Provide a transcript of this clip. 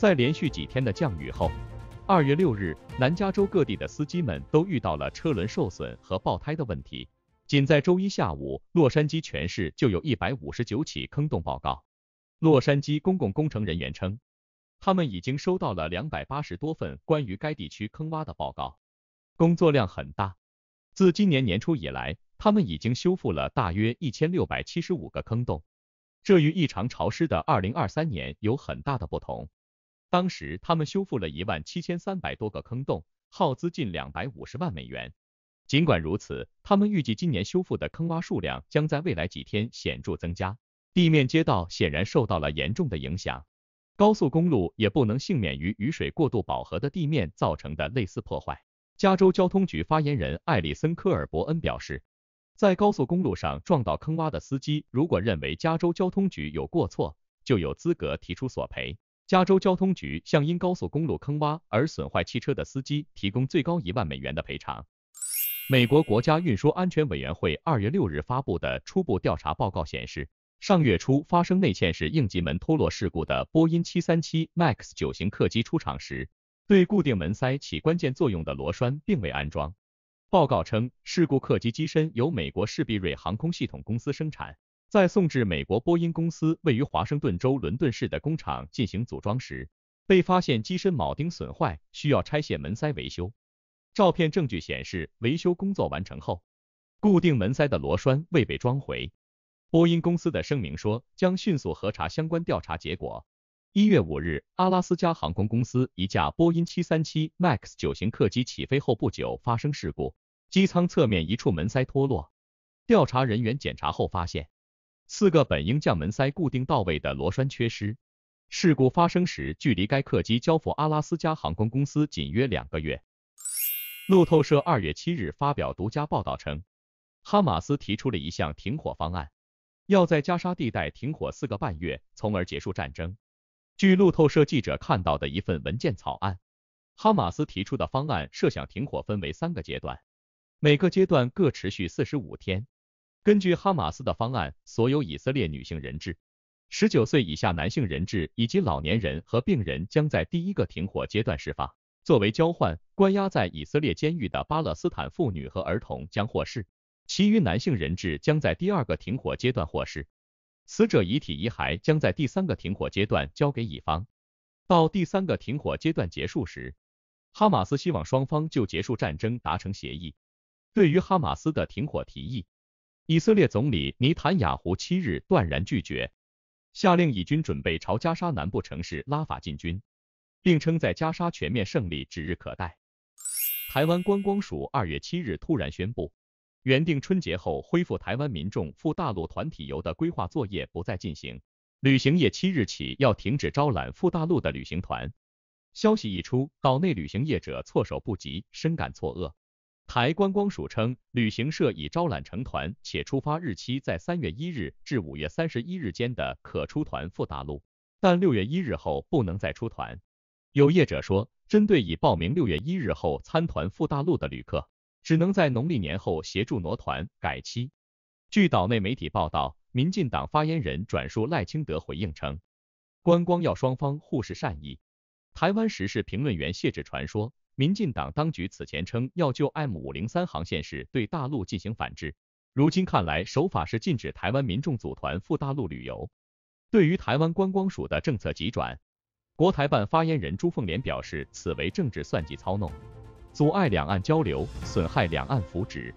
在连续几天的降雨后，二月六日，南加州各地的司机们都遇到了车轮受损和爆胎的问题。仅在周一下午，洛杉矶全市就有一百五十九起坑洞报告。洛杉矶公共工程人员称，他们已经收到了两百八十多份关于该地区坑洼的报告，工作量很大。自今年年初以来，他们已经修复了大约一千六百七十五个坑洞，这与异常潮湿的二零二三年有很大的不同。当时，他们修复了一万七千三百多个坑洞，耗资近两百五十万美元。尽管如此，他们预计今年修复的坑洼数量将在未来几天显著增加。地面街道显然受到了严重的影响，高速公路也不能幸免于雨水过度饱和的地面造成的类似破坏。加州交通局发言人艾里森·科尔伯恩表示，在高速公路上撞到坑洼的司机，如果认为加州交通局有过错，就有资格提出索赔。加州交通局向因高速公路坑洼而损坏汽车的司机提供最高一万美元的赔偿。美国国家运输安全委员会二月六日发布的初步调查报告显示，上月初发生内嵌式应急门脱落事故的波音七三七 MAX 九型客机出厂时，对固定门塞起关键作用的螺栓并未安装。报告称，事故客机机身由美国士必瑞航空系统公司生产。在送至美国波音公司位于华盛顿州伦敦市的工厂进行组装时，被发现机身铆钉损坏，需要拆卸门塞维修。照片证据显示，维修工作完成后，固定门塞的螺栓未被装回。波音公司的声明说，将迅速核查相关调查结果。一月五日，阿拉斯加航空公司一架波音七三七 MAX 九型客机起飞后不久发生事故，机舱侧面一处门塞脱落。调查人员检查后发现。四个本应将门塞固定到位的螺栓缺失。事故发生时，距离该客机交付阿拉斯加航空公司仅约两个月。路透社二月七日发表独家报道称，哈马斯提出了一项停火方案，要在加沙地带停火四个半月，从而结束战争。据路透社记者看到的一份文件草案，哈马斯提出的方案设想停火分为三个阶段，每个阶段各持续四十五天。根据哈马斯的方案，所有以色列女性人质、十九岁以下男性人质以及老年人和病人将在第一个停火阶段释放。作为交换，关押在以色列监狱的巴勒斯坦妇女和儿童将获释。其余男性人质将在第二个停火阶段获释。死者遗体遗骸将在第三个停火阶段交给乙方。到第三个停火阶段结束时，哈马斯希望双方就结束战争达成协议。对于哈马斯的停火提议。以色列总理尼坦雅胡七日断然拒绝，下令以军准备朝加沙南部城市拉法进军，并称在加沙全面胜利指日可待。台湾观光署二月七日突然宣布，原定春节后恢复台湾民众赴大陆团体游的规划作业不再进行，旅行业七日起要停止招揽赴大陆的旅行团。消息一出，岛内旅行业者措手不及，深感错愕。台观光署称，旅行社已招揽成团，且出发日期在三月一日至五月三十一日间的可出团赴大陆，但六月一日后不能再出团。有业者说，针对已报名六月一日后参团赴大陆的旅客，只能在农历年后协助挪团改期。据岛内媒体报道，民进党发言人转述赖清德回应称，观光要双方互视善意。台湾时事评论员谢志传说。民进党当局此前称要就 M 五零三航线是对大陆进行反制，如今看来，手法是禁止台湾民众组团赴大陆旅游。对于台湾观光署的政策急转，国台办发言人朱凤莲表示，此为政治算计操弄，阻碍两岸交流，损害两岸福祉。